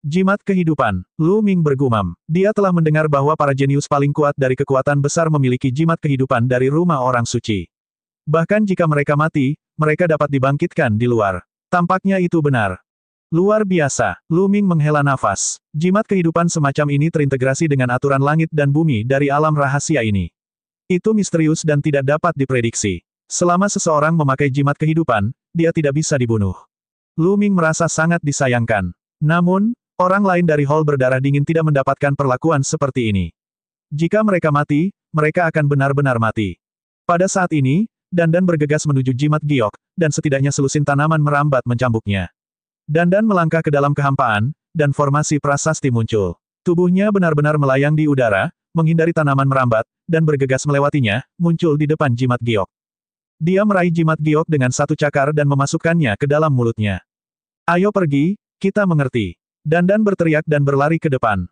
Jimat kehidupan, Lu Ming bergumam. Dia telah mendengar bahwa para jenius paling kuat dari kekuatan besar memiliki jimat kehidupan dari rumah orang suci. Bahkan jika mereka mati, mereka dapat dibangkitkan di luar. Tampaknya itu benar. Luar biasa, Lu Ming menghela nafas. Jimat kehidupan semacam ini terintegrasi dengan aturan langit dan bumi dari alam rahasia ini. Itu misterius dan tidak dapat diprediksi. Selama seseorang memakai jimat kehidupan, dia tidak bisa dibunuh. Lu Ming merasa sangat disayangkan. Namun, orang lain dari hall berdarah dingin tidak mendapatkan perlakuan seperti ini. Jika mereka mati, mereka akan benar-benar mati. Pada saat ini, Dandan bergegas menuju jimat giok, dan setidaknya selusin tanaman merambat mencambuknya. Dandan melangkah ke dalam kehampaan, dan formasi prasasti muncul. Tubuhnya benar-benar melayang di udara, menghindari tanaman merambat, dan bergegas melewatinya, muncul di depan jimat giok. Dia meraih jimat giok dengan satu cakar dan memasukkannya ke dalam mulutnya. Ayo pergi, kita mengerti. Dandan berteriak dan berlari ke depan.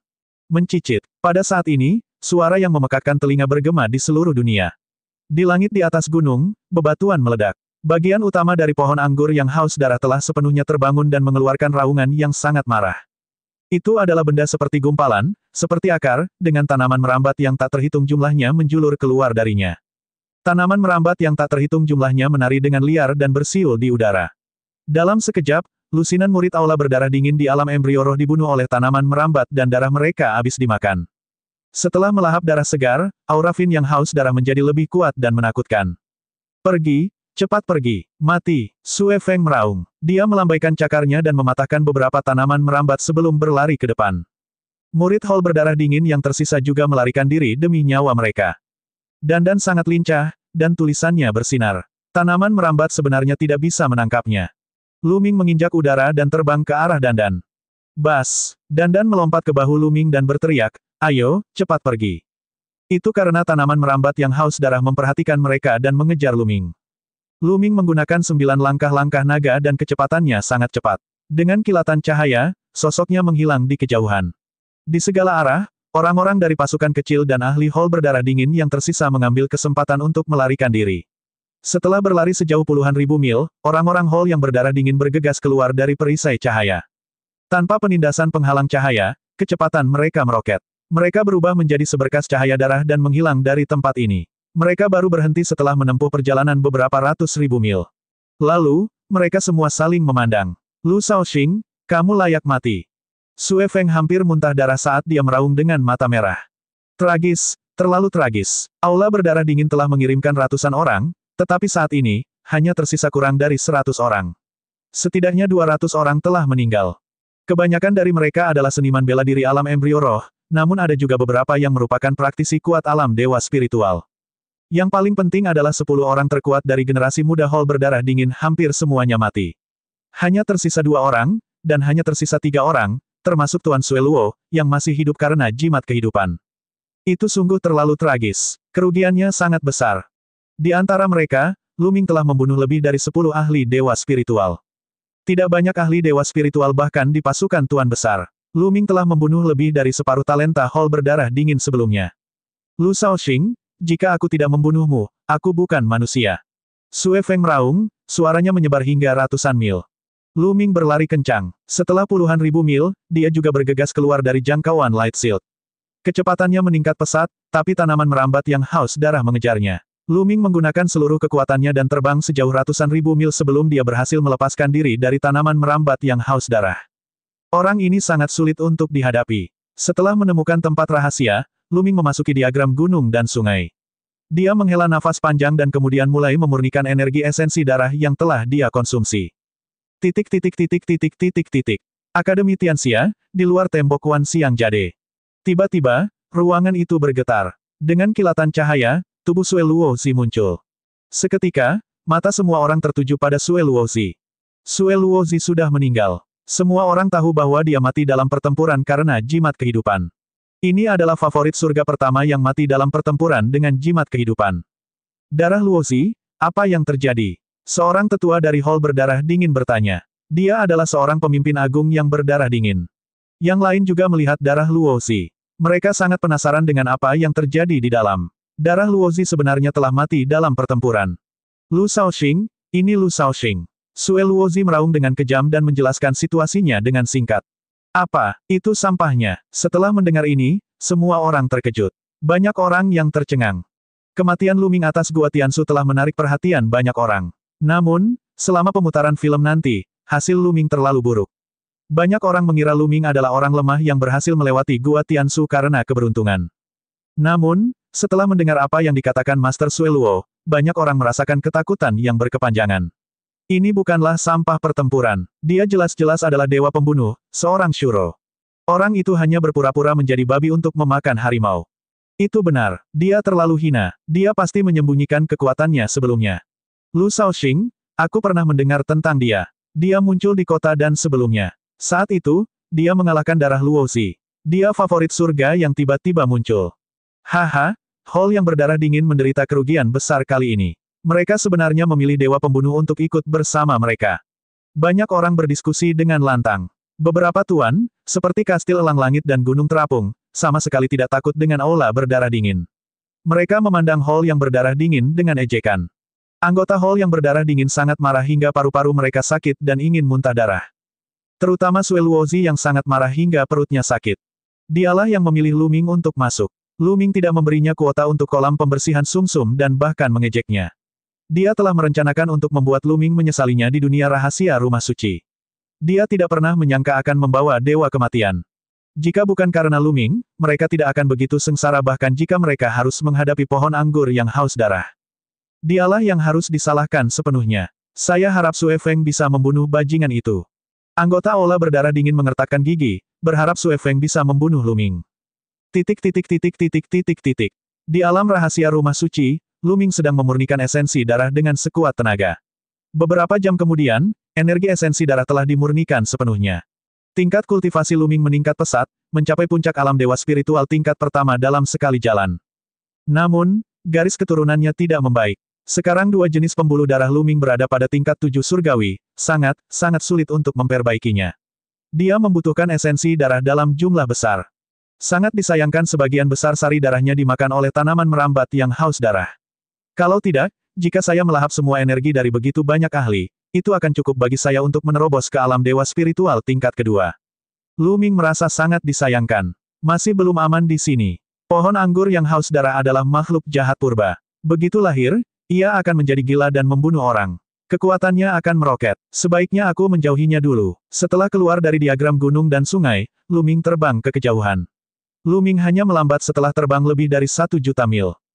Mencicit. Pada saat ini, suara yang memekakkan telinga bergema di seluruh dunia. Di langit di atas gunung, bebatuan meledak. Bagian utama dari pohon anggur yang haus darah telah sepenuhnya terbangun dan mengeluarkan raungan yang sangat marah. Itu adalah benda seperti gumpalan, seperti akar, dengan tanaman merambat yang tak terhitung jumlahnya menjulur keluar darinya. Tanaman merambat yang tak terhitung jumlahnya menari dengan liar dan bersiul di udara. Dalam sekejap, lusinan murid aula berdarah dingin di alam embrio roh dibunuh oleh tanaman merambat dan darah mereka habis dimakan. Setelah melahap darah segar, aura Fin yang haus darah menjadi lebih kuat dan menakutkan. Pergi, cepat pergi, mati, Sue Feng meraung. Dia melambaikan cakarnya dan mematahkan beberapa tanaman merambat sebelum berlari ke depan. Murid Hall berdarah dingin yang tersisa juga melarikan diri demi nyawa mereka. Dandan sangat lincah, dan tulisannya bersinar. Tanaman merambat sebenarnya tidak bisa menangkapnya. Luming menginjak udara dan terbang ke arah Dandan. Bas! Dandan melompat ke bahu Luming dan berteriak, ayo, cepat pergi. Itu karena tanaman merambat yang haus darah memperhatikan mereka dan mengejar Luming. Luming menggunakan sembilan langkah-langkah naga dan kecepatannya sangat cepat. Dengan kilatan cahaya, sosoknya menghilang di kejauhan. Di segala arah, Orang-orang dari pasukan kecil dan ahli hall berdarah dingin yang tersisa mengambil kesempatan untuk melarikan diri. Setelah berlari sejauh puluhan ribu mil, orang-orang Hall yang berdarah dingin bergegas keluar dari perisai cahaya. Tanpa penindasan penghalang cahaya, kecepatan mereka meroket. Mereka berubah menjadi seberkas cahaya darah dan menghilang dari tempat ini. Mereka baru berhenti setelah menempuh perjalanan beberapa ratus ribu mil. Lalu, mereka semua saling memandang. Lu Shaoxing, kamu layak mati. Sue Feng hampir muntah darah saat dia meraung dengan mata merah. Tragis, terlalu tragis. Aula berdarah dingin telah mengirimkan ratusan orang, tetapi saat ini, hanya tersisa kurang dari seratus orang. Setidaknya dua ratus orang telah meninggal. Kebanyakan dari mereka adalah seniman bela diri alam embrio roh, namun ada juga beberapa yang merupakan praktisi kuat alam dewa spiritual. Yang paling penting adalah sepuluh orang terkuat dari generasi muda hall berdarah dingin hampir semuanya mati. Hanya tersisa dua orang, dan hanya tersisa tiga orang, termasuk Tuan Sueluo, yang masih hidup karena jimat kehidupan. Itu sungguh terlalu tragis. Kerugiannya sangat besar. Di antara mereka, Luming telah membunuh lebih dari 10 ahli dewa spiritual. Tidak banyak ahli dewa spiritual bahkan di pasukan Tuan Besar. Luming telah membunuh lebih dari separuh talenta Hall berdarah dingin sebelumnya. Lu Shaoxing, jika aku tidak membunuhmu, aku bukan manusia. Sue Feng raung, suaranya menyebar hingga ratusan mil. Lu Ming berlari kencang. Setelah puluhan ribu mil, dia juga bergegas keluar dari jangkauan Light Shield. Kecepatannya meningkat pesat, tapi tanaman merambat yang haus darah mengejarnya. Lu Ming menggunakan seluruh kekuatannya dan terbang sejauh ratusan ribu mil sebelum dia berhasil melepaskan diri dari tanaman merambat yang haus darah. Orang ini sangat sulit untuk dihadapi. Setelah menemukan tempat rahasia, Lu Ming memasuki diagram gunung dan sungai. Dia menghela nafas panjang dan kemudian mulai memurnikan energi esensi darah yang telah dia konsumsi. Titik titik titik titik titik titik. Akademi Tianxia, di luar tembok Kuan Siang Jade. Tiba-tiba, ruangan itu bergetar. Dengan kilatan cahaya, tubuh Sue Luo Luozi muncul. Seketika, mata semua orang tertuju pada Sue Luo Luozi. Sue Luo Luozi sudah meninggal. Semua orang tahu bahwa dia mati dalam pertempuran karena jimat kehidupan. Ini adalah favorit surga pertama yang mati dalam pertempuran dengan jimat kehidupan. Darah Luo Luozi, apa yang terjadi? Seorang tetua dari hall berdarah dingin bertanya. Dia adalah seorang pemimpin agung yang berdarah dingin. Yang lain juga melihat darah Luozi. Mereka sangat penasaran dengan apa yang terjadi di dalam. Darah Luozi sebenarnya telah mati dalam pertempuran. Lu Shaoxing, ini Lu Shaoxing. Sue Luozi meraung dengan kejam dan menjelaskan situasinya dengan singkat. Apa, itu sampahnya. Setelah mendengar ini, semua orang terkejut. Banyak orang yang tercengang. Kematian Luming atas Gua Tiansu telah menarik perhatian banyak orang. Namun, selama pemutaran film nanti, hasil Luming terlalu buruk. Banyak orang mengira Luming adalah orang lemah yang berhasil melewati Gua Tiansu karena keberuntungan. Namun, setelah mendengar apa yang dikatakan Master Sueluo, banyak orang merasakan ketakutan yang berkepanjangan. Ini bukanlah sampah pertempuran. Dia jelas-jelas adalah dewa pembunuh, seorang Shuro. Orang itu hanya berpura-pura menjadi babi untuk memakan harimau. Itu benar, dia terlalu hina, dia pasti menyembunyikan kekuatannya sebelumnya. Lu Shaoxing, aku pernah mendengar tentang dia. Dia muncul di kota dan sebelumnya. Saat itu, dia mengalahkan darah Luo Xi. Dia favorit surga yang tiba-tiba muncul. Haha, Hall yang berdarah dingin menderita kerugian besar kali ini. Mereka sebenarnya memilih Dewa Pembunuh untuk ikut bersama mereka. Banyak orang berdiskusi dengan lantang. Beberapa tuan, seperti kastil elang langit dan gunung terapung, sama sekali tidak takut dengan aula berdarah dingin. Mereka memandang Hall yang berdarah dingin dengan ejekan. Anggota Hall yang berdarah dingin sangat marah hingga paru-paru mereka sakit dan ingin muntah darah. Terutama Sue Luozi yang sangat marah hingga perutnya sakit. Dialah yang memilih Luming untuk masuk. Luming tidak memberinya kuota untuk kolam pembersihan sumsum dan bahkan mengejeknya. Dia telah merencanakan untuk membuat Luming menyesalinya di dunia rahasia rumah suci. Dia tidak pernah menyangka akan membawa dewa kematian. Jika bukan karena Luming, mereka tidak akan begitu sengsara bahkan jika mereka harus menghadapi pohon anggur yang haus darah. Dialah yang harus disalahkan sepenuhnya. Saya harap Sue Feng bisa membunuh bajingan itu. Anggota Ola berdarah dingin mengertakkan gigi, berharap Sue Feng bisa membunuh Luming. Titik titik titik titik titik titik. Di alam rahasia rumah suci, Luming sedang memurnikan esensi darah dengan sekuat tenaga. Beberapa jam kemudian, energi esensi darah telah dimurnikan sepenuhnya. Tingkat kultivasi Luming meningkat pesat, mencapai puncak alam dewa spiritual tingkat pertama dalam sekali jalan. Namun, garis keturunannya tidak membaik. Sekarang dua jenis pembuluh darah Luming berada pada tingkat tujuh surgawi, sangat, sangat sulit untuk memperbaikinya. Dia membutuhkan esensi darah dalam jumlah besar. Sangat disayangkan sebagian besar sari darahnya dimakan oleh tanaman merambat yang haus darah. Kalau tidak, jika saya melahap semua energi dari begitu banyak ahli, itu akan cukup bagi saya untuk menerobos ke alam dewa spiritual tingkat kedua. Luming merasa sangat disayangkan. Masih belum aman di sini. Pohon anggur yang haus darah adalah makhluk jahat purba. Begitu lahir, ia akan menjadi gila dan membunuh orang. Kekuatannya akan meroket. Sebaiknya aku menjauhinya dulu. Setelah keluar dari diagram gunung dan sungai, Luming terbang ke kejauhan. Luming hanya melambat setelah terbang lebih dari satu juta mil.